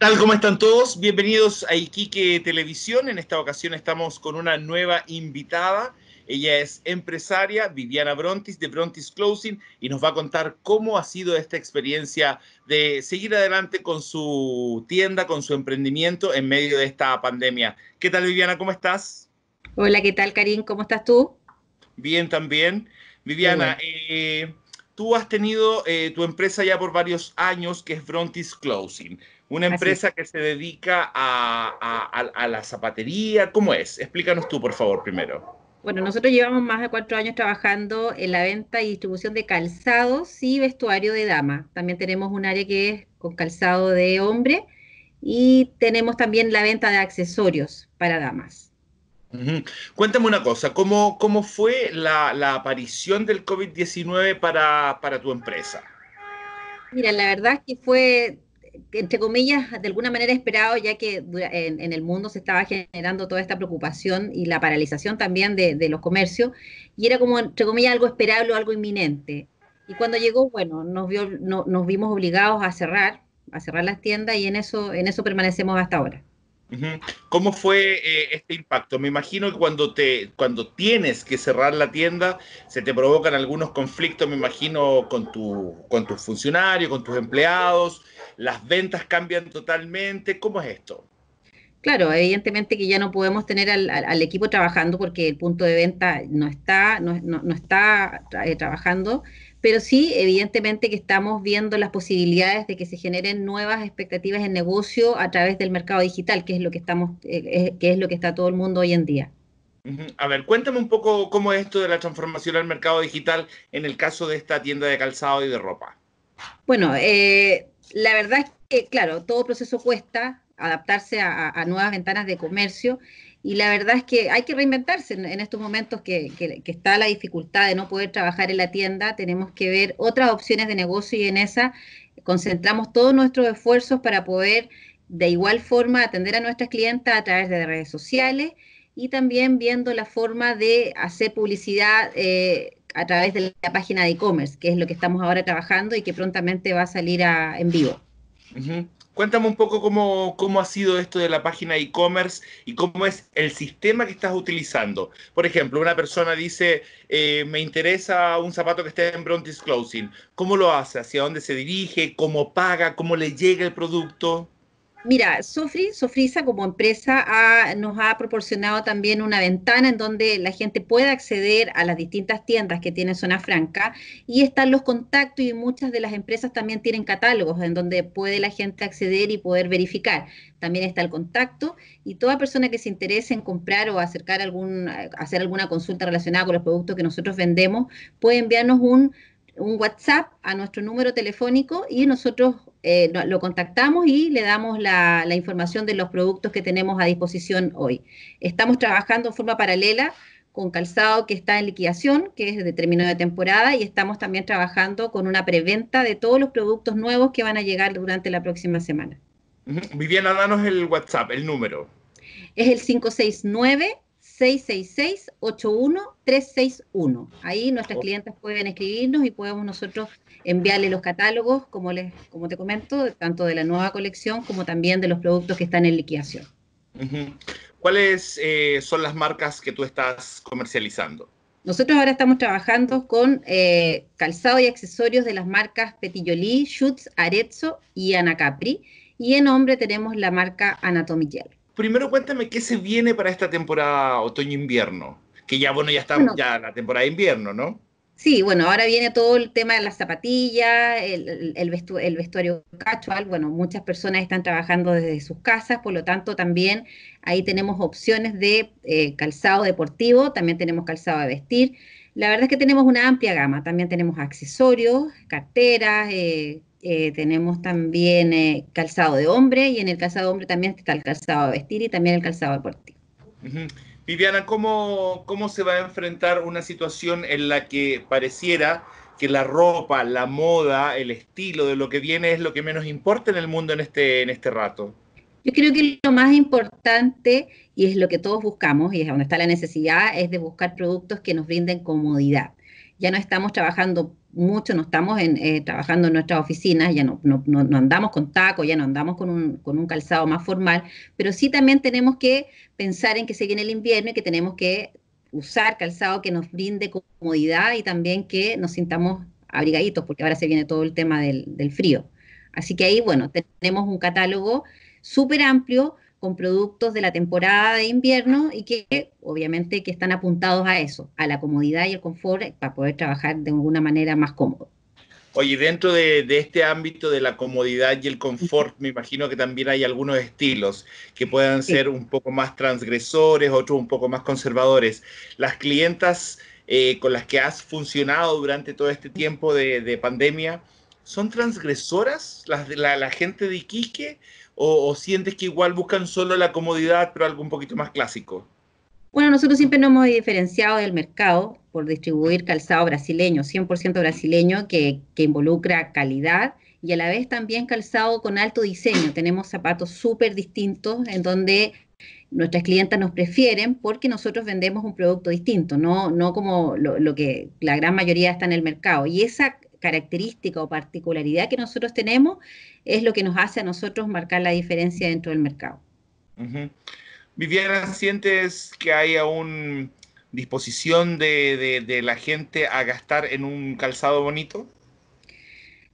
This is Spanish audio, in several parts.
Tal están todos, bienvenidos a Iquique Televisión. En esta ocasión estamos con una nueva invitada. Ella es empresaria Viviana Brontis de Brontis Closing y nos va a contar cómo ha sido esta experiencia de seguir adelante con su tienda, con su emprendimiento en medio de esta pandemia. ¿Qué tal Viviana? ¿Cómo estás? Hola, ¿qué tal Karim? ¿Cómo estás tú? Bien también. Viviana, eh, tú has tenido eh, tu empresa ya por varios años que es Brontis Closing. Una empresa que se dedica a, la zapatería, ¿cómo es? Explícanos tú, por favor, primero. Bueno, nosotros llevamos más de cuatro años trabajando en la venta y distribución de calzados y vestuario de dama. También tenemos un área que es con calzado de hombre y tenemos también la venta de accesorios para damas. Cuéntame una cosa, ¿cómo, cómo fue la, aparición del COVID-19 para, para tu empresa? Mira, la verdad es que fue entre comillas, de alguna manera esperado, ya que en, el mundo se estaba generando toda esta preocupación y la paralización también de, los comercios, y era como, entre comillas, algo esperable o algo inminente. Y cuando llegó, bueno, nos, vio, nos vimos obligados a cerrar, a cerrar las tiendas, y en eso, en eso permanecemos hasta ahora. ¿Cómo fue eh, este impacto? Me imagino que cuando, te, cuando tienes que cerrar la tienda, se te provocan algunos conflictos, me imagino, con, con tus funcionarios, con tus empleados, las ventas cambian totalmente. ¿Cómo es esto? Claro, evidentemente que ya no podemos tener al, equipo trabajando porque el punto de venta no está, no, está eh, trabajando pero sí, evidentemente que estamos viendo las posibilidades de que se generen nuevas expectativas en negocio a través del mercado digital, que es lo que estamos, eh, eh, que es lo que está todo el mundo hoy en día. A ver, cuéntame un poco cómo es esto de la transformación al mercado digital en el caso de esta tienda de calzado y de ropa. Bueno, eh, la verdad es que, claro, todo proceso cuesta adaptarse a nuevas ventanas de comercio y la verdad es que hay que reinventarse en, estos momentos que, que, está la dificultad de no poder trabajar en la tienda, tenemos que ver otras opciones de negocio y en esa concentramos todos nuestros esfuerzos para poder de igual forma atender a nuestras clientas a través de redes sociales y también viendo la forma de hacer publicidad eh, a través de la página de e-commerce, que es lo que estamos ahora trabajando y que prontamente va a salir en vivo. Cuéntame un poco cómo, ha sido esto de la página e-commerce y cómo es el sistema que estás utilizando. Por ejemplo, una persona dice, eh, me interesa un zapato que esté en Brontis Closing. ¿Cómo lo hace? ¿Hacia dónde se dirige? ¿Cómo paga? ¿Cómo le llega el producto? Mira, Sofri, Sofrisa como empresa nos ha proporcionado también una ventana en donde la gente puede acceder a las distintas tiendas que tiene Zona Franca y están los contactos y muchas de las empresas también tienen catálogos en donde puede la gente acceder y poder verificar. También está el contacto y toda persona que se interese en comprar o acercar algún, hacer alguna consulta relacionada con los productos que nosotros vendemos puede enviarnos un un WhatsApp a nuestro número telefónico y nosotros eh, lo contactamos y le damos la, la, información de los productos que tenemos a disposición hoy. Estamos trabajando en forma paralela con calzado que está en liquidación, que es de término de temporada, y estamos también trabajando con una preventa de todos los productos nuevos que van a llegar durante la próxima semana. Viviana, danos el WhatsApp, el número. Es el 569 666-81361. Ahí nuestras clientes pueden escribirnos y podemos nosotros enviarle los catálogos, como, les, como te comento, tanto de la nueva colección como también de los productos que están en liquidación. ¿Cuáles eh, son las marcas que tú estás comercializando? Nosotros ahora estamos trabajando con eh, calzado y accesorios de las marcas Petillolí, Schutz, Arezzo y Anacapri. Y en hombre tenemos la marca Anatomy primero cuéntame qué se viene para esta temporada otoño-invierno, que ya, bueno, ya está ya la temporada de invierno, ¿no? Sí, bueno, ahora viene todo el tema de las zapatillas, el, el, vestuario casual, bueno, muchas personas están trabajando desde sus casas, por lo tanto también ahí tenemos opciones de eh, calzado deportivo, también tenemos calzado de vestir, la verdad es que tenemos una amplia gama. También tenemos accesorios, carteras, eh, eh, tenemos también eh, calzado de hombre y en el calzado de hombre también está el calzado de vestir y también el calzado deportivo. Viviana, ¿cómo, se va a enfrentar una situación en la que pareciera que la ropa, la moda, el estilo de lo que viene es lo que menos importa en el mundo en este, en este rato? Yo creo que lo más importante, y es lo que todos buscamos, y es donde está la necesidad, es de buscar productos que nos brinden comodidad ya no estamos trabajando mucho, no estamos eh, trabajando en nuestras oficinas, ya no, andamos con tacos, ya no andamos con un, calzado más formal, pero sí también tenemos que pensar en que se viene el invierno y que tenemos que usar calzado que nos brinde comodidad y también que nos sintamos abrigaditos, porque ahora se viene todo el tema del, del frío. Así que ahí, bueno, tenemos un catálogo súper amplio con productos de la temporada de invierno y que obviamente que están apuntados a eso, a la comodidad y el confort para poder trabajar de alguna manera más cómodo. Oye, dentro de, este ámbito de la comodidad y el confort, me imagino que también hay algunos estilos que puedan ser un poco más transgresores, otros un poco más conservadores. Las clientas eh, con las que has funcionado durante todo este tiempo de, pandemia, ¿son transgresoras las, la, la gente de Iquique? o, sientes que igual buscan solo la comodidad, pero algo un poquito más clásico? Bueno, nosotros siempre nos hemos diferenciado del mercado por distribuir calzado brasileño, 100% brasileño, que, involucra calidad y a la vez también calzado con alto diseño. Tenemos zapatos súper distintos en donde nuestras clientas nos prefieren porque nosotros vendemos un producto distinto, no, no como lo, lo, que la gran mayoría está en el mercado. Y esa, característica o particularidad que nosotros tenemos es lo que nos hace a nosotros marcar la diferencia dentro del mercado. Viviana, ¿sientes que hay aún disposición de, la gente a gastar en un calzado bonito?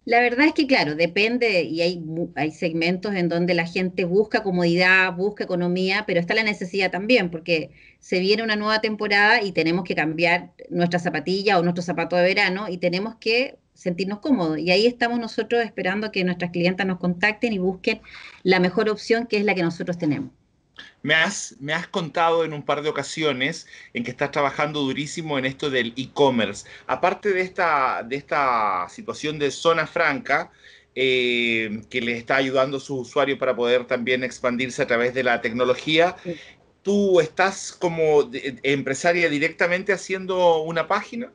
La verdad es que, claro, depende y hay, hay segmentos en donde la gente busca comodidad, busca economía, pero está la necesidad también, porque se viene una nueva temporada y tenemos que cambiar nuestra zapatilla o nuestro zapato de verano y tenemos que sentirnos cómodos. Y ahí estamos nosotros esperando que nuestras clientas nos contacten y busquen la mejor opción que es la que nosotros tenemos. Me has, me has contado en un par de ocasiones en que estás trabajando durísimo en esto del e-commerce. Aparte de esta, de esta situación de zona franca, eh, que le está ayudando a sus usuarios para poder también expandirse a través de la tecnología. ¿Tú estás como empresaria directamente haciendo una página?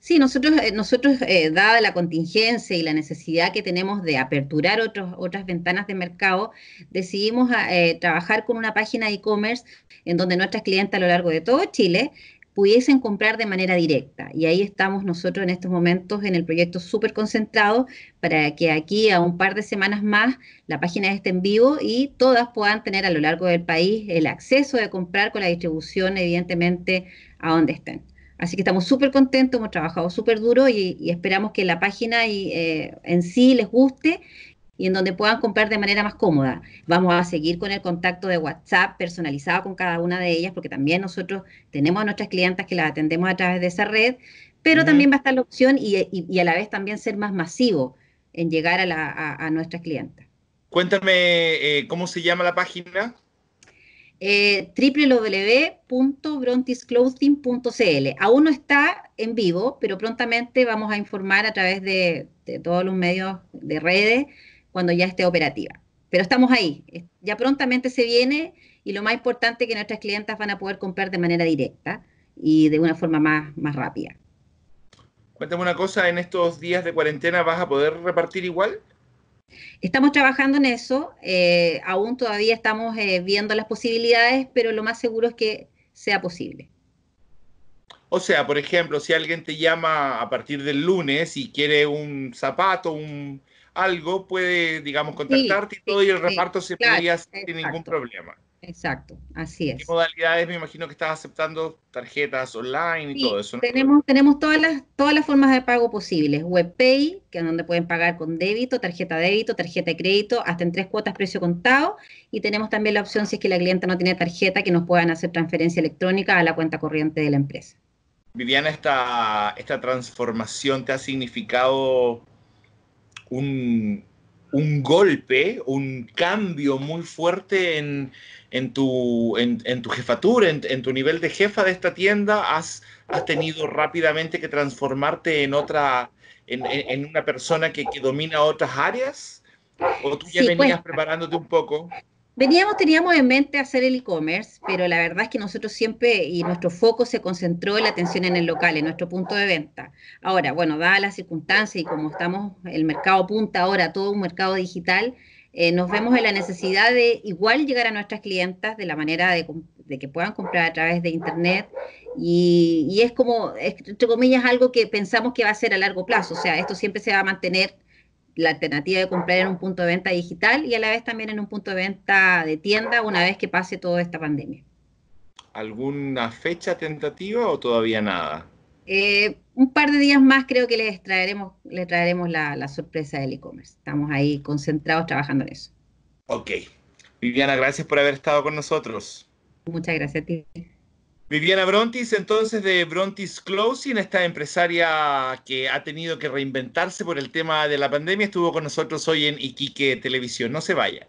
Sí, nosotros, eh, nosotros eh, dada la contingencia y la necesidad que tenemos de aperturar otros, otras ventanas de mercado, decidimos ah, eh, trabajar con una página de e-commerce en donde nuestras clientes a lo largo de todo Chile pudiesen comprar de manera directa. Y ahí estamos nosotros en estos momentos en el proyecto súper concentrado para que aquí a un par de semanas más la página esté en vivo y todas puedan tener a lo largo del país el acceso de comprar con la distribución, evidentemente, a donde estén. Así que estamos súper contentos, hemos trabajado súper duro y, esperamos que la página eh, en sí les guste y en donde puedan comprar de manera más cómoda. Vamos a seguir con el contacto de WhatsApp personalizado con cada una de ellas, porque también nosotros tenemos a nuestras clientas que las atendemos a través de esa red, pero también va a estar la opción y, a la vez también ser más masivo en llegar a, la, nuestras clientas. Cuéntame eh, cómo se llama la página eh, www.brontisclothing.cl. Aún no está en vivo, pero prontamente vamos a informar a través de, todos los medios de redes cuando ya esté operativa. Pero estamos ahí, ya prontamente se viene y lo más importante es que nuestras clientas van a poder comprar de manera directa y de una forma más, más rápida. Cuéntame una cosa, en estos días de cuarentena vas a poder repartir igual Estamos trabajando en eso, eh, aún todavía estamos eh, viendo las posibilidades, pero lo más seguro es que sea posible. O sea, por ejemplo, si alguien te llama a partir del lunes y quiere un zapato, un algo, puede, digamos, contactarte y todo, y el reparto se podría hacer sin ningún problema. Exacto, así es. ¿Qué modalidades me imagino que estás aceptando? Tarjetas online y todo eso. Tenemos, tenemos todas las, todas las formas de pago posibles. WebPay, que es donde pueden pagar con débito, tarjeta débito, tarjeta de crédito, hasta en tres cuotas precio contado. Y tenemos también la opción, si es que la clienta no tiene tarjeta, que nos puedan hacer transferencia electrónica a la cuenta corriente de la empresa. Viviana, esta, esta transformación te ha significado un, un golpe, un cambio muy fuerte en, tu, en, tu, jefatura, en, tu nivel de jefa de esta tienda, has, has tenido rápidamente que transformarte en otra, en, una persona que, domina otras áreas? ¿O tú ya pues. venías preparándote un poco? Veníamos, teníamos en mente hacer el e-commerce, pero la verdad es que nosotros siempre y nuestro foco se concentró en la atención en el local, en nuestro punto de venta. Ahora, bueno, dadas las circunstancias y como estamos, el mercado punta ahora, todo un mercado digital, eh, nos vemos en la necesidad de igual llegar a nuestras clientas de la manera de, que puedan comprar a través de Internet. Y, y es como, entre comillas, algo que pensamos que va a ser a largo plazo. O sea, esto siempre se va a mantener la alternativa de comprar en un punto de venta digital y a la vez también en un punto de venta de tienda una vez que pase toda esta pandemia. ¿Alguna fecha tentativa o todavía nada? Eh, un par de días más creo que les traeremos, traeremos la, la sorpresa del e-commerce. Estamos ahí concentrados trabajando en eso. Ok. Viviana, gracias por haber estado con nosotros. Muchas gracias a ti. Viviana Brontis, entonces de Brontis Closing, esta empresaria que ha tenido que reinventarse por el tema de la pandemia, estuvo con nosotros hoy en Iquique Televisión. No se vaya.